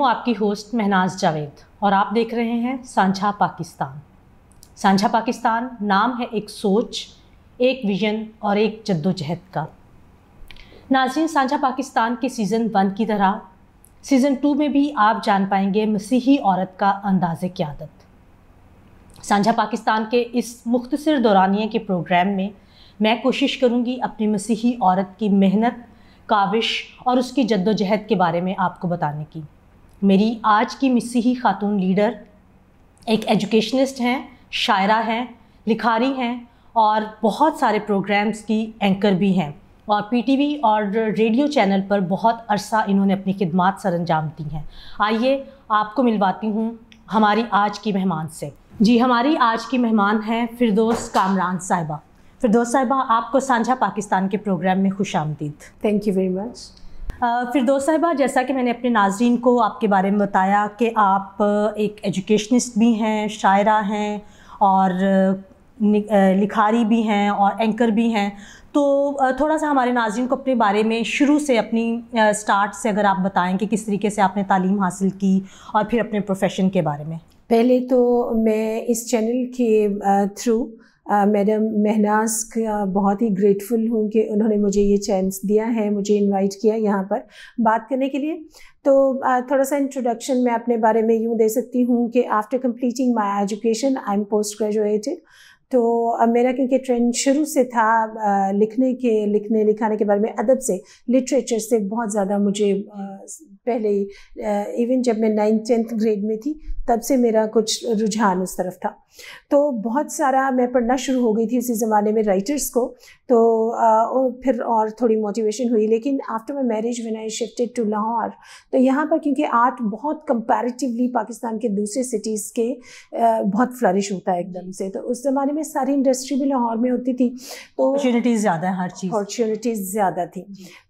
हूं आपकी होस्ट महनाज जावेद और आप देख रहे हैं सांझा पाकिस्तान सांझा पाकिस्तान नाम है एक सोच एक विजन और एक जद्दोजहद का नाजिन सांझा पाकिस्तान के सीज़न वन की तरह सीज़न टू में भी आप जान पाएंगे मसीही औरत का अंदाज क्यादत सांझा पाकिस्तान के इस मुख्तर दौरानिए के प्रोग्राम में मैं कोशिश करूँगी अपनी मसीही औरत की मेहनत काविश और उसकी जद्दोजहद के बारे में आपको बताने की मेरी आज की मसीही खातून लीडर एक एजुकेशनिस्ट हैं शायरा हैं लिखारी हैं और बहुत सारे प्रोग्राम्स की एंकर भी हैं और पीटीवी और रेडियो चैनल पर बहुत अरसा इन्होंने अपनी खिदमत सर अंजाम दी हैं आइए आपको मिलवाती हूँ हमारी आज की मेहमान से जी हमारी आज की मेहमान हैं फिरदोस कामरान साहिबा फिरदोस साहिबा आपको सांझा पाकिस्तान के प्रोग्राम में खुश आमदीद thank you very much Firdous साहिबा जैसा कि मैंने अपने नाजरन को आपके बारे में बताया कि आप एक एजुकेशनिस्ट भी हैं शायरा हैं और लिखारी भी हैं और एंकर भी हैं तो थोड़ा सा हमारे नाजरन को अपने बारे में शुरू से अपनी स्टार्ट से अगर आप बताएं कि किस तरीके से आपने तालीम हासिल की और फिर अपने प्रोफेशन के बारे में पहले तो मैं इस चैनल के थ्रू मैडम महनाज का बहुत ही ग्रेटफुल हूँ कि उन्होंने मुझे ये चांस दिया है मुझे इनवाइट किया यहाँ पर बात करने के लिए तो थोड़ा सा इंट्रोडक्शन मैं अपने बारे में यूँ दे सकती हूँ कि after completing my education I am post graduated तो मेरा क्योंकि ट्रेंड शुरू से था लिखने के लिखने लिखाने के बारे में अदब से लिटरेचर से बहुत ज़्यादा मुझे पहले ही इवन जब मैं नाइन्थ टेंथ ग्रेड में थी तब से मेरा कुछ रुझान उस तरफ था तो बहुत सारा मैं पढ़ना शुरू हो गई थी उसी ज़माने में राइटर्स को तो आ, फिर और थोड़ी मोटिवेशन हुई लेकिन after my marriage one I shifted to Lahore तो यहाँ पर क्योंकि आर्ट बहुत कंपैरेटिवली पाकिस्तान के दूसरे सिटीज़ के आ, बहुत फ्लरिश होता है एकदम से तो उस ज़माने में सारी इंडस्ट्री भी लाहौर में होती थी तो अपॉर्चुनिटीज़ ज़्यादा हर चीज़ अपॉर्चुनिटीज़ ज़्यादा थी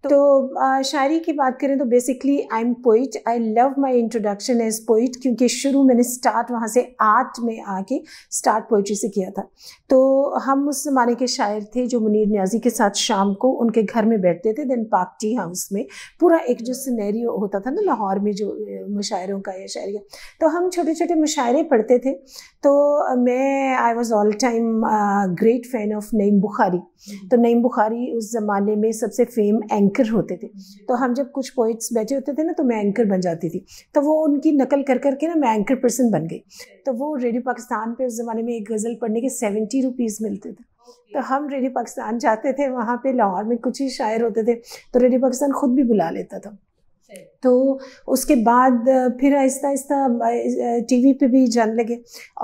तो शायरी की बात करें तो basically I am poet I love my introduction as poet क्योंकि शुरू मैंने स्टार्ट वहाँ से आर्ट में आके स्टार्ट पोइट्री से किया था तो हम उस ज़माने के शायर थे जो मुनीर न्याजी के साथ शाम को उनके घर में बैठते थे देन पाक टी हाउस में पूरा एक जो सिनेरियो होता था ना लाहौर में जो मुशायरों का या शायरी का तो हम छोटे छोटे मुशायरे पढ़ते थे तो मैं I was all time great fan of Naeem Bukhari तो नईम बुखारी उस ज़माने में सबसे फेम एंकर होते थे तो हम जब कुछ पोइट्स बैठे होते थे ना तो मैं एंकर बन जाती थी तो वो उनकी नकल कर करके ना मैं एंकर पर्सन बन गई तो वो रेडियो पाकिस्तान पे उस ज़माने में एक गज़ल पढ़ने के सेवेंटी रुपीज़ मिलते थे तो हम रेडियो पाकिस्तान जाते थे वहाँ पे लाहौर में कुछ ही शायर होते थे तो रेडियो पाकिस्तान ख़ुद भी बुला लेता था तो उसके बाद फिर आहिस्ता आहिस्ता टीवी पे भी जाने लगे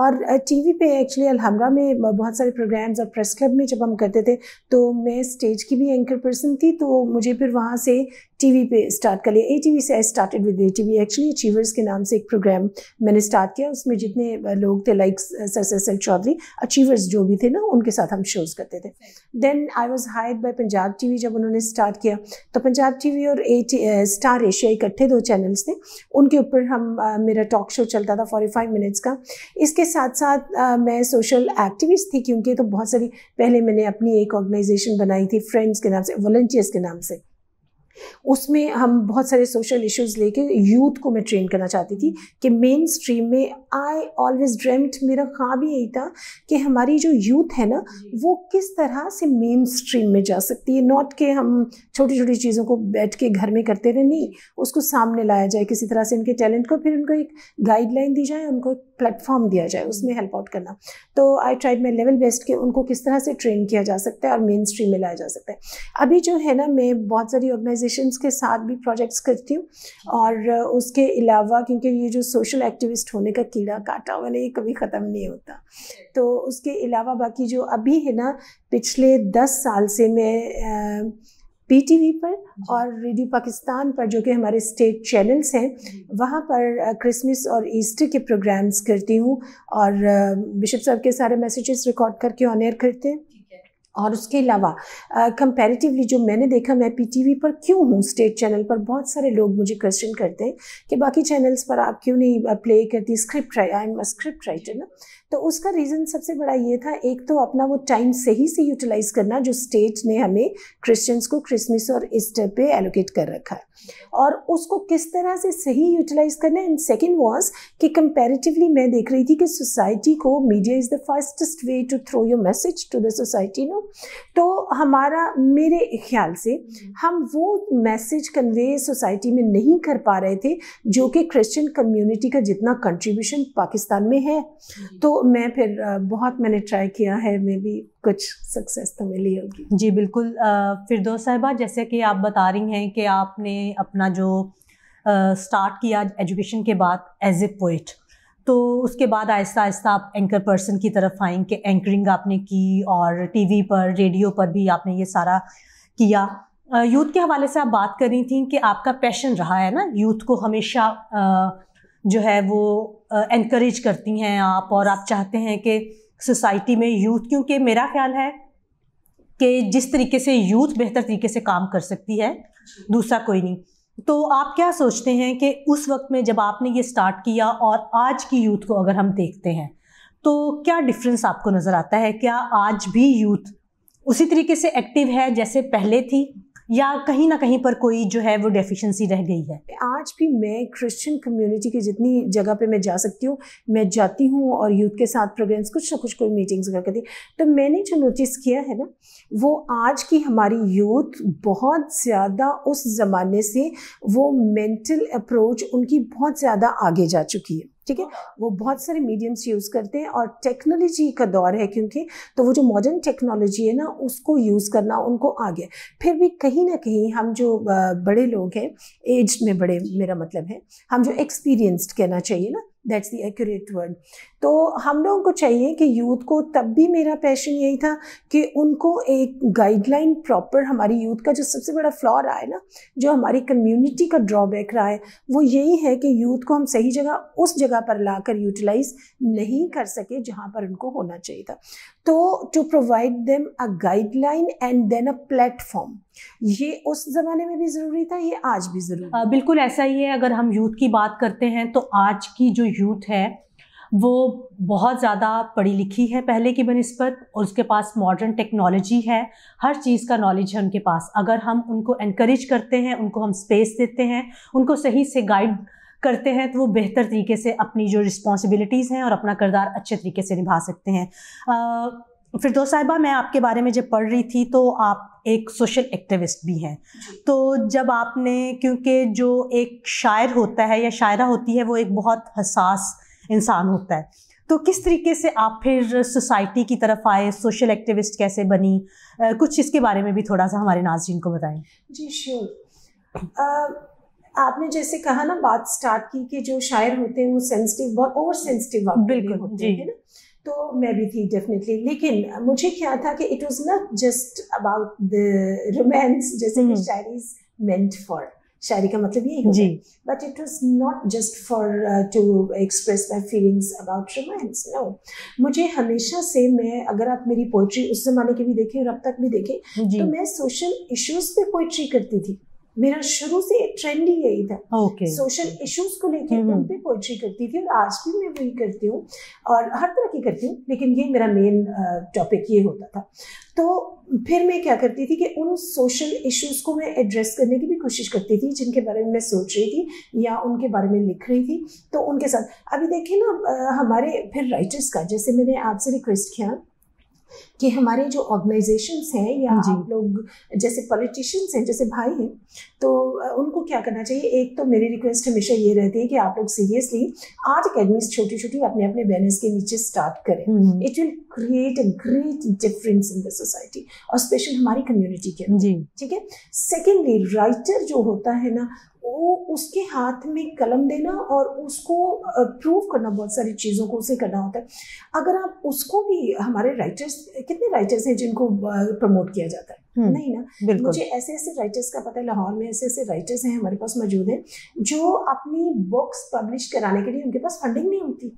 और टीवी पे एक्चुअली अलहमरा में बहुत सारे प्रोग्राम्स और प्रेस क्लब में जब हम करते थे तो मैं स्टेज की भी एंकर पर्सन थी तो मुझे फिर वहाँ से टीवी पे स्टार्ट कर लिया ए टी वी से I started with A T V actually achievers के नाम से एक प्रोग्राम मैंने स्टार्ट किया उसमें जितने लोग थे like sir sir Chaudhry achievers जो भी थे ना उनके साथ हम शोज करते थे then I was hired by Punjab T V जब उन्होंने स्टार्ट किया तो पंजाब टी वी और ए स्टार एशिया इकट्ठे दो चैनल्स थे उनके ऊपर हम मेरा टॉक शो चलता था फोर्टी फाइव मिनट्स का इसके साथ साथ मैं सोशल एक्टिविस्ट थी क्योंकि तो बहुत सारी पहले मैंने अपनी एक ऑर्गेनाइजेशन बनाई थी फ्रेंड्स के नाम से वॉल्टियर्स के नाम से उसमें हम बहुत सारे सोशल इश्यूज लेके यूथ को मैं ट्रेन करना चाहती थी कि मेन स्ट्रीम में आई ऑलवेज ड्रेम्ड मेरा ख्वाब हाँ ही यही था कि हमारी जो यूथ है ना वो किस तरह से मेन स्ट्रीम में जा सकती है नॉट के हम छोटी छोटी चीज़ों को बैठ के घर में करते रहे नहीं उसको सामने लाया जाए किसी तरह से इनके टैलेंट को फिर उनको एक गाइडलाइन दी जाए उनको प्लेटफॉर्म दिया जाए हम्म। उसमें हेल्प आउट करना तो I tried my level best कि उनको किस तरह से ट्रेन किया जा सकता है और मेन स्ट्रीम में लाया जा सकता है अभी जो है ना मैं बहुत सारी ऑर्गेनाइजेशन के साथ भी प्रोजेक्ट्स करती हूँ हम्म। और उसके अलावा क्योंकि ये जो सोशल एक्टिविस्ट होने का कीड़ा काटा हुआ ये कभी ख़त्म नहीं होता तो उसके अलावा बाकी जो अभी है ना पिछले दस साल से मैं आ, पीटीवी पर और रेडियो पाकिस्तान पर जो कि हमारे स्टेट चैनल्स हैं वहाँ पर क्रिसमस और ईस्टर के प्रोग्राम्स करती हूँ और बिशप साहब के सारे मैसेजेस रिकॉर्ड करके ऑन एयर करते हैं और उसके अलावा कंपैरेटिवली जो मैंने देखा मैं पीटीवी पर क्यों हूँ स्टेट चैनल पर बहुत सारे लोग मुझे क्वेश्चन करते हैं कि बाकी चैनल्स पर आप क्यों नहीं प्ले करती script I am script writer ना तो उसका रीज़न सबसे बड़ा ये था एक तो अपना वो टाइम सही से यूटिलाइज करना जो स्टेट ने हमें क्रिश्चियंस को क्रिसमस और ईस्टर पे एलोकेट कर रखा है और उसको किस तरह से सही यूटिलाइज करना एंड सेकेंड वॉज कि कंपेरेटिवली मैं देख रही थी कि सोसाइटी को media is the fastest way to throw your message to the society no तो हमारा मेरे ख्याल से हम वो मैसेज कन्वे सोसाइटी में नहीं कर पा रहे थे जो कि क्रिश्चियन कम्युनिटी का जितना कंट्रीब्यूशन पाकिस्तान में है तो मैं फिर बहुत मैंने ट्राई किया है मे भी कुछ सक्सेस तो मिली होगी जी बिल्कुल दो साहबा जैसे कि आप बता रही हैं कि आपने अपना जो स्टार्ट किया एजुकेशन के बाद एज ए पोइट तो उसके बाद आहिस्ता आहिस्ता आप एंकर पर्सन की तरफ आई कि एंकरिंग आपने की और टीवी पर रेडियो पर भी आपने ये सारा किया यूथ के हवाले से आप बात कर रही थी कि आपका पैशन रहा है ना यूथ को हमेशा जो है वो इनक्रेज करती हैं आप और आप चाहते हैं कि सोसाइटी में यूथ क्योंकि मेरा ख्याल है कि जिस तरीके से यूथ बेहतर तरीके से काम कर सकती है दूसरा कोई नहीं तो आप क्या सोचते हैं कि उस वक्त में जब आपने ये स्टार्ट किया और आज की यूथ को अगर हम देखते हैं तो क्या डिफरेंस आपको नज़र आता है क्या आज भी यूथ उसी तरीके से एक्टिव है जैसे पहले थी या कहीं ना कहीं पर कोई जो है वो डेफिशिएंसी रह गई है आज भी मैं क्रिश्चियन कम्युनिटी की जितनी जगह पे मैं जा सकती हूँ मैं जाती हूँ और यूथ के साथ प्रोग्राम्स कुछ ना कुछ कोई मीटिंग्स वगैरह करती तो मैंने जो नोटिस किया है ना वो आज की हमारी यूथ बहुत ज़्यादा उस ज़माने से वो मेंटल अप्रोच उनकी बहुत ज़्यादा आगे जा चुकी है ठीक है वो बहुत सारे मीडियम्स यूज़ करते हैं और टेक्नोलॉजी का दौर है क्योंकि तो वो जो मॉडर्न टेक्नोलॉजी है ना उसको यूज़ करना उनको आ गया फिर भी कहीं ना कहीं हम जो बड़े लोग हैं एज में बड़े मेरा मतलब है हम जो एक्सपीरियंस्ड कहना चाहिए ना दैट्स दी एक्यूरेट वर्ड तो हम लोगों को चाहिए कि यूथ को तब भी मेरा पैशन यही था कि उनको एक गाइडलाइन प्रॉपर हमारी यूथ का जो सबसे बड़ा फ्लॉ रहा है ना जो हमारी कम्युनिटी का ड्रॉबैक रहा है वो यही है कि यूथ को हम सही जगह उस जगह पर ला कर यूटिलाइज नहीं कर सके जहाँ पर उनको होना चाहिए था तो to provide them a guideline and then a platform ये उस ज़माने में भी ज़रूरी था ये आज भी ज़रूरी बिल्कुल ऐसा ही है अगर हम यूथ की बात करते हैं तो आज की जो यूथ है वो बहुत ज़्यादा पढ़ी लिखी है पहले की बनस्बत और उसके पास मॉडर्न टेक्नोलॉजी है हर चीज़ का नॉलेज है उनके पास अगर हम उनको इनक्रेज करते हैं उनको हम स्पेस देते हैं उनको सही से गाइड करते हैं तो वो बेहतर तरीके से अपनी जो रिस्पॉन्सिबिलिटीज़ हैं और अपना किरदार अच्छे तरीके से निभा सकते हैं दो साहिबा मैं आपके बारे में जब पढ़ रही थी तो आप एक सोशल एक्टिविस्ट भी हैं तो जब आपने क्योंकि जो एक शायर होता है या शायरा होती है वो एक बहुत हसास इंसान होता है तो किस तरीके से आप फिर सोसाइटी की तरफ आए सोशल एक्टिविस्ट कैसे बनी आ, कुछ इसके बारे में भी थोड़ा सा हमारे नाजरन को बताएं जी श्योर आपने जैसे कहा ना बात स्टार्ट की कि जो शायर होते हैं वो सेंसिटिव बहुत ओवर सेंसिटिव बिल्कुल होते हैं ना तो मैं भी थी डेफिनेटली लेकिन मुझे क्या था कि it was not just about the romance जैसे कि शायरी मेंट फॉर शायरी का मतलब यही है but it was not just for to express my feelings about romance no मुझे हमेशा से मैं अगर आप मेरी पोइट्री उस जमाने की भी देखें और अब तक भी देखें तो मैं सोशल इश्यूज पे पोइट्री करती थी मेरा शुरू से ट्रेंड ही यही था okay. सोशल इश्यूज को लेकर हम्म, हम्म। उन पे पोइट्री करती थी और आज भी मैं वही करती हूँ और हर तरह की करती हूँ लेकिन ये मेरा मेन टॉपिक ये होता था तो फिर मैं क्या करती थी कि उन सोशल इश्यूज को मैं एड्रेस करने की भी कोशिश करती थी जिनके बारे में मैं सोच रही थी या उनके बारे में लिख रही थी तो उनके साथ अभी देखिए ना हमारे फिर राइटर्स का जैसे मैंने आपसे रिक्वेस्ट किया कि हमारे जो ऑर्गेनाइजेशंस हैं या आप लोग जैसे पॉलिटिशियंस हैं जैसे भाई हैं तो उनको क्या करना चाहिए एक तो मेरी रिक्वेस्ट हमेशा ये रहती है कि आप लोग सीरियसली आज अकेडमीज छोटी छोटी अपने अपने बैनर्स के नीचे स्टार्ट करें it will create a great difference in the society और स्पेशल हमारी कम्युनिटी के ठीक है सेकेंडली राइटर जो होता है ना वो उसके हाथ में कलम देना और उसको प्रूव करना बहुत सारी चीज़ों को उसे करना होता है अगर आप उसको भी हमारे राइटर्स कितने राइटर्स हैं जिनको प्रमोट किया जाता है हम्म, नहीं ना मुझे ऐसे ऐसे राइटर्स का पता है लाहौर में ऐसे ऐसे राइटर्स हैं हमारे पास मौजूद हैं जो अपनी बुक्स पब्लिश कराने के लिए उनके पास फंडिंग नहीं होती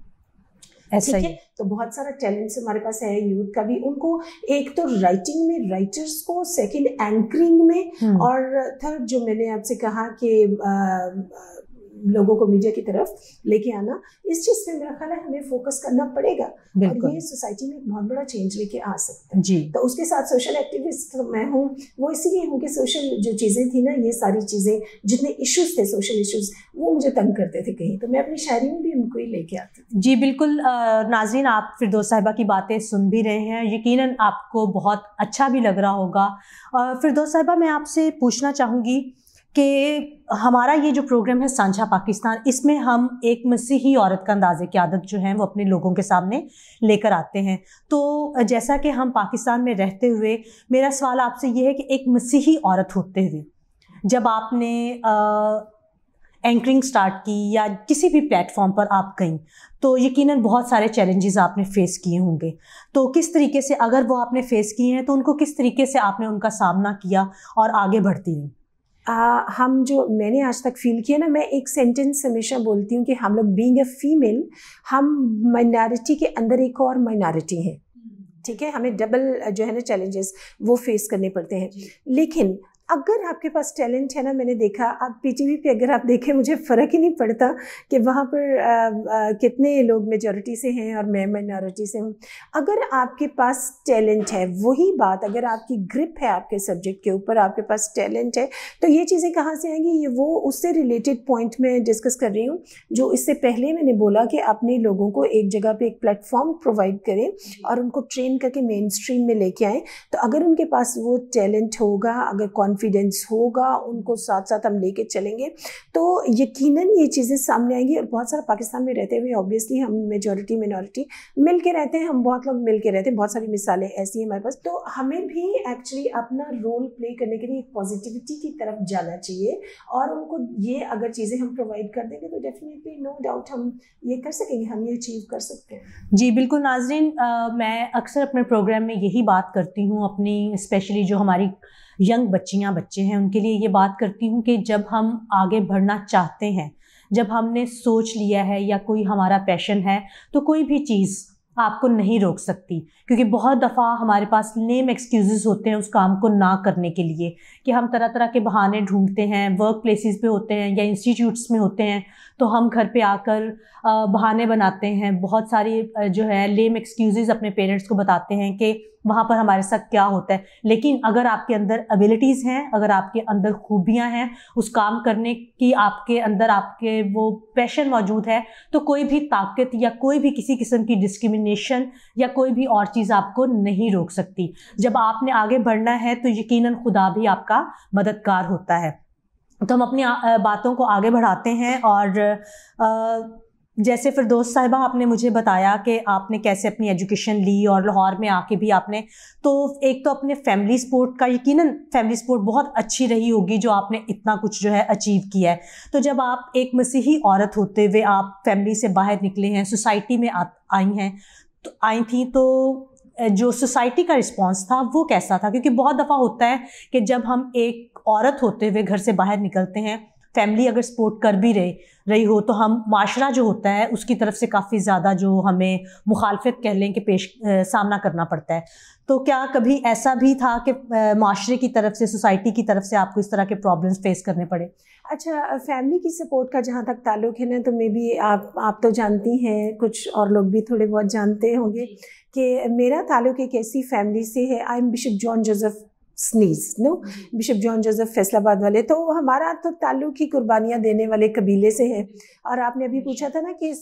ऐसा ही तो बहुत सारा टैलेंट्स हमारे पास है यूथ का भी उनको एक तो राइटिंग में राइटर्स को सेकंड एंकरिंग में हम्म। और थर्ड जो मैंने आपसे कहा कि लोगों को मीडिया की तरफ लेके आना इस चीज़ पे मेरा ख्याल है हमें फोकस करना पड़ेगा और ये सोसाइटी में बहुत बड़ा चेंज लेके आ सकता है जी तो उसके साथ सोशल तो एक्टिविस्ट मैं हूँ वो इसीलिए हूँ कि सोशल जो चीज़ें थी ना ये सारी चीज़ें जितने इश्यूज थे सोशल इश्यूज वो मुझे तंग करते थे कहीं तो मैं अपनी शायरी में भी उनको ही लेके आती जी बिल्कुल नाजीन आप फिरदोस साहिबा की बातें सुन भी रहे हैं यकीन आपको बहुत अच्छा भी लग रहा होगा फिरदोस साहिबा मैं आपसे पूछना चाहूंगी कि हमारा ये जो प्रोग्राम है सांझा पाकिस्तान इसमें हम एक मसीही औरत का अंदाजे की आदत जो है वो अपने लोगों के सामने लेकर आते हैं तो जैसा कि हम पाकिस्तान में रहते हुए मेरा सवाल आपसे ये है कि एक मसीही औरत होते हुए जब आपने आ, एंकरिंग स्टार्ट की या किसी भी प्लेटफॉर्म पर आप गई तो यकीनन बहुत सारे चैलेंजेस आपने फेस किए होंगे तो किस तरीके से अगर वो आपने फेस किए हैं तो उनको किस तरीके से आपने उनका सामना किया और आगे बढ़ती हुई आ, हम जो मैंने आज तक फील किया ना मैं एक सेंटेंस हमेशा बोलती हूँ कि हम लोग बींग ए फीमेल हम माइनॉरिटी के अंदर एक और माइनॉरिटी हैं हम्म। ठीक है हमें डबल जो है ना चैलेंजेस वो फेस करने पड़ते हैं लेकिन अगर आपके पास टैलेंट है ना मैंने देखा आप पीटीवी पे अगर आप देखें मुझे फ़र्क ही नहीं पड़ता कि वहाँ पर आ, आ, कितने लोग मेजॉरिटी से हैं और मैं माइनॉरिटी से हूँ अगर आपके पास टैलेंट है वही बात अगर आपकी ग्रिप है आपके सब्जेक्ट के ऊपर आपके पास टैलेंट है तो ये चीज़ें कहाँ से आएंगी ये वो उससे रिलेटेड पॉइंट में डिस्कस कर रही हूँ जो इससे पहले मैंने बोला कि अपने लोगों को एक जगह पर एक प्लेटफॉर्म प्रोवाइड करें और उनको ट्रेन करके मेन स्ट्रीम में लेके आएँ तो अगर उनके पास वो टैलेंट होगा अगर कौन कॉन्फिडेंस होगा उनको साथ साथ हम लेके चलेंगे तो यकीनन ये चीज़ें सामने आएंगी और बहुत सारा पाकिस्तान में रहते हुए ऑब्वियसली हम मेजोरिटी मिनॉरिटी मिल के रहते हैं हम बहुत लोग मिल के रहते हैं बहुत सारी मिसालें ऐसी हैं हमारे पास तो हमें भी एक्चुअली अपना रोल प्ले करने के लिए एक पॉजिटिविटी की तरफ जाना चाहिए और उनको ये अगर चीज़ें हम प्रोवाइड कर देंगे तो डेफिनेटली नो डाउट हम ये कर सकेंगे हम ये अचीव कर सकते हैं जी बिल्कुल नाजरीन मैं अक्सर अपने प्रोग्राम में यही बात करती हूँ अपनी स्पेशली जो हमारी यंग बच्चियाँ बच्चे हैं उनके लिए ये बात करती हूँ कि जब हम आगे बढ़ना चाहते हैं जब हमने सोच लिया है या कोई हमारा पैशन है तो कोई भी चीज़ आपको नहीं रोक सकती क्योंकि बहुत दफ़ा हमारे पास नेम एक्सक्यूज़ होते हैं उस काम को ना करने के लिए कि हम तरह तरह के बहाने ढूंढते हैं वर्क प्लेसेस पे होते हैं या इंस्टीट्यूट्स में होते हैं तो हम घर पे आकर बहाने बनाते हैं बहुत सारी जो है लेम एक्सक्यूज़ अपने पेरेंट्स को बताते हैं कि वहाँ पर हमारे साथ क्या होता है लेकिन अगर आपके अंदर एबिलिटीज़ हैं अगर आपके अंदर खूबियाँ हैं उस काम करने की आपके अंदर आपके वो पैशन मौजूद है तो कोई भी ताकत या कोई भी किसी किस्म की डिस्क्रिमिनेशन या कोई भी और चीज़ आपको नहीं रोक सकती जब आपने आगे बढ़ना है तो यकीन खुदा भी आपका मददगार होता है तो हम अपनी बातों को आगे बढ़ाते हैं और आ, जैसे फिरदोस साहिबा आपने मुझे बताया कि आपने कैसे अपनी एजुकेशन ली और लाहौर में आके भी आपने तो एक तो अपने फैमिली सपोर्ट का यकीनन फैमिली सपोर्ट बहुत अच्छी रही होगी जो आपने इतना कुछ जो है अचीव किया है तो जब आप एक मसीही औरत होते हुए आप फैमिली से बाहर निकले हैं सोसाइटी में आई हैं तो आई थी तो जो सोसाइटी का रिस्पॉन्स था वो कैसा था क्योंकि बहुत दफ़ा होता है कि जब हम एक औरत होते हुए घर से बाहर निकलते हैं फैमिली अगर सपोर्ट कर भी रहे रही हो तो हम माशरा जो होता है उसकी तरफ से काफ़ी ज़्यादा जो हमें मुखालफत कह लें कि पेश आ, सामना करना पड़ता है तो क्या कभी ऐसा भी था कि माशरे की तरफ से सोसाइटी की तरफ से आपको इस तरह के प्रॉब्लम्स फेस करने पड़े अच्छा फैमिली की सपोर्ट का जहाँ तक ताल्लुक है ना तो मे बी आप आप तो जानती हैं कुछ और लोग भी थोड़े बहुत जानते होंगे कि मेरा ताल्लुक एक ऐसी फैमिली से है I am bishop John Joseph स्नीज no bishop John Joseph Faisalabad वाले तो हमारा तो ताल्लुक ही कुर्बानियाँ देने वाले कबीले से है और आपने अभी पूछा था ना कि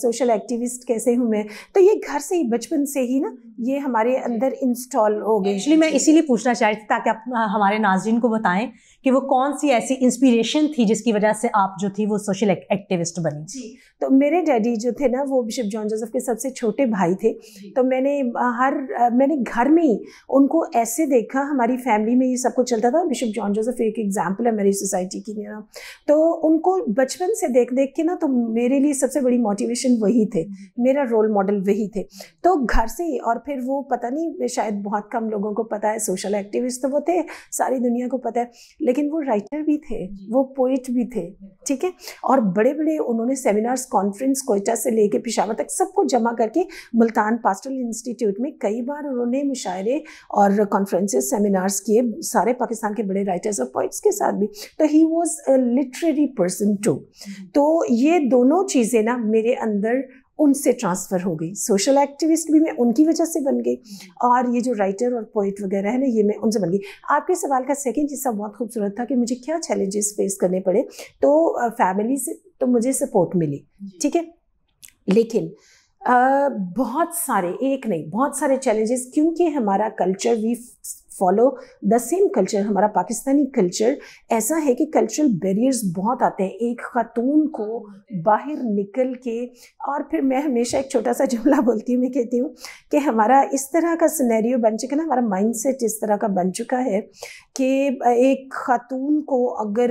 सोशल एक्टिविस्ट कैसे हूँ मैं तो ये घर से ही बचपन से ही ना ये हमारे अंदर इंस्टॉल हो गए एक्चुअली मैं इसीलिए पूछना चाह रही थी ताकि आप हमारे नाजरन को बताएं कि वो कौन सी ऐसी इंस्पिरेशन थी जिसकी वजह से आप जो थी वो सोशल एक्टिविस्ट बनी जी तो मेरे डैडी जो थे ना वो बिशप जॉन जोसेफ के सबसे छोटे भाई थे तो मैंने हर मैंने घर में ही उनको ऐसे देखा हमारी फैमिली में ये सब कुछ चलता था बिशप जॉन जोसेफ एक एग्जाम्पल है मेरी सोसाइटी की ना तो उनको बचपन से देख देख के ना तो मेरे लिए सबसे बड़ी मोटिवेशन वही थे मेरा रोल मॉडल वही थे तो घर से ही और फिर वो पता नहीं शायद बहुत कम लोगों को पता है सोशल एक्टिविस्ट तो वो थे सारी दुनिया को पता है लेकिन वो राइटर भी थे वो पोइट भी थे ठीक है और बड़े बड़े उन्होंने सेमिनार्स कॉन्फ्रेंस कोयटा से लेके पिशावर तक सबको जमा करके मुल्तान पास्टल इंस्टीट्यूट में कई बार उन्होंने मुशायरे और कॉन्फ्रेंसेस सेमिनार्स किए सारे पाकिस्तान के बड़े राइटर्स और पोइट्स के साथ भी तो he was literary person too तो ये दोनों चीज़ें ना मेरे अंदर उनसे ट्रांसफ़र हो गई सोशल एक्टिविस्ट भी मैं उनकी वजह से बन गई और ये जो राइटर और पोइट वगैरह है ना ये मैं उनसे बन गई आपके सवाल का सेकेंड हिस्सा बहुत खूबसूरत था कि मुझे क्या चैलेंजेस फेस करने पड़े तो फैमिली से तो मुझे सपोर्ट मिली ठीक है लेकिन आ, बहुत सारे एक नहीं बहुत सारे चैलेंजेस क्योंकि हमारा culture we follow the same culture हमारा पाकिस्तानी कल्चर ऐसा है कि कल्चरल बैरियर्स बहुत आते हैं एक खातून को हाँ, बाहर निकल के और फिर मैं हमेशा एक छोटा सा जुमला बोलती हूँ मैं कहती हूँ कि हमारा इस तरह का सिनेरियो बन चुका ना हमारा सेट इस तरह का बन चुका है कि एक खातून को अगर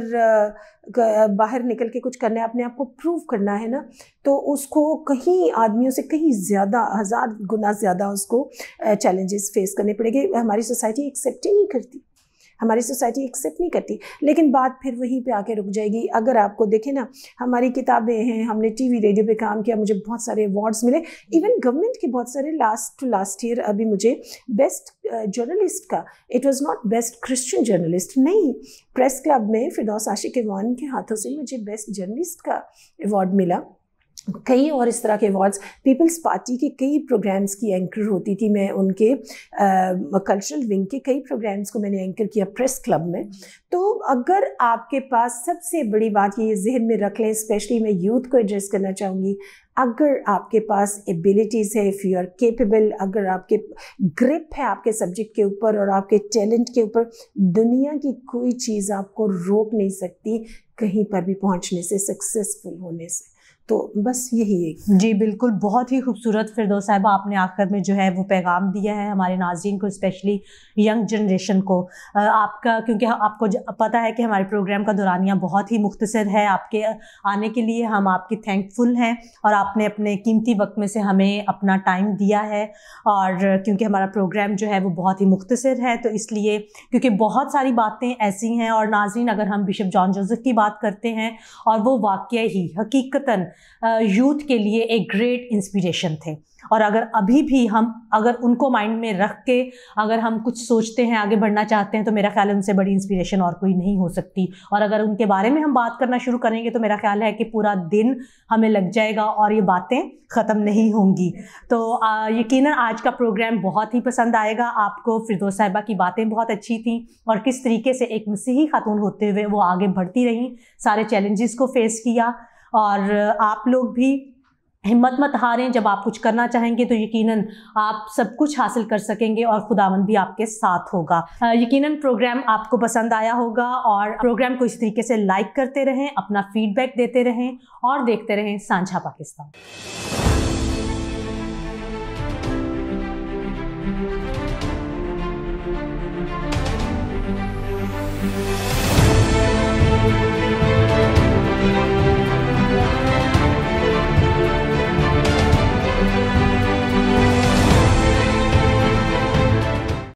बाहर निकल के कुछ करना है अपने आप को प्रूव करना है ना तो उसको कहीं आदमियों से कहीं ज़्यादा हज़ार गुना ज़्यादा उसको चैलेंजेस फेस करने पड़ेंगे हमारी सोसाइटी एक्सेप्ट ही नहीं करती हमारी सोसाइटी एक्सेप्ट नहीं करती लेकिन बात फिर वहीं पे आके रुक जाएगी अगर आपको देखें ना हमारी किताबें हैं हमने टीवी रेडियो पे काम किया मुझे बहुत सारे अवार्ड्स मिले इवन गवर्नमेंट के बहुत सारे लास्ट टू लास्ट ईयर अभी मुझे बेस्ट जर्नलिस्ट का it was not best Christian journalist नहीं प्रेस क्लब में फिरदौस आशिक इवान के हाथों से मुझे बेस्ट जर्नलिस्ट का अवार्ड मिला कई और इस तरह के अवार्ड्स पीपल्स पार्टी के कई प्रोग्राम्स की एंकर होती थी मैं उनके कल्चरल विंग के कई प्रोग्राम्स को मैंने एंकर किया प्रेस क्लब में तो अगर आपके पास सबसे बड़ी बात ये जहन में रख लें स्पेशली मैं यूथ को एड्रेस करना चाहूँगी अगर आपके पास एबिलिटीज़ है इफ़ यू आर केपेबल अगर आपके ग्रिप है आपके सब्जेक्ट के ऊपर और आपके टैलेंट के ऊपर दुनिया की कोई चीज़ आपको रोक नहीं सकती कहीं पर भी पहुंचने से सक्सेसफुल होने से तो बस यही है जी बिल्कुल बहुत ही खूबसूरत दो साहब आपने आखिर में जो है वो पैगाम दिया है हमारे नाजीन को स्पेशली यंग जनरेशन को आपका क्योंकि आपको पता है कि हमारे प्रोग्राम का दौरानिया बहुत ही मुख्तर है आपके आने के लिए हम आपके थैंकफुल हैं और आपने अपने कीमती वक्त में से हमें अपना टाइम दिया है और क्योंकि हमारा प्रोग्राम जो है वो बहुत ही मुख्तर है तो इसलिए क्योंकि बहुत सारी बातें ऐसी हैं और नाजीन अगर हम बिशप जॉन जोजफ़ की बात करते हैं और वो वाक्य ही हकीकता यूथ के लिए एक ग्रेट इंस्पिरेशन थे और अगर अभी भी हम अगर उनको माइंड में रख के अगर हम कुछ सोचते हैं आगे बढ़ना चाहते हैं तो मेरा ख्याल है उनसे बड़ी इंस्पिरेशन और कोई नहीं हो सकती और अगर उनके बारे में हम बात करना शुरू करेंगे तो मेरा ख्याल है कि पूरा दिन हमें लग जाएगा और ये बातें ख़त्म नहीं होंगी तो यकीन आज का प्रोग्राम बहुत ही पसंद आएगा आपको फिरदो साहिबा की बातें बहुत अच्छी थी और किस तरीके से एक मसीही खातून होते हुए वो आगे बढ़ती रहीं सारे चैलेंजेस को फेस किया और आप लोग भी हिम्मत मत हारें जब आप कुछ करना चाहेंगे तो यकीनन आप सब कुछ हासिल कर सकेंगे और खुदावंद भी आपके साथ होगा यकीनन प्रोग्राम आपको पसंद आया होगा और प्रोग्राम को इस तरीके से लाइक करते रहें अपना फीडबैक देते रहें और देखते रहें सांझा पाकिस्तान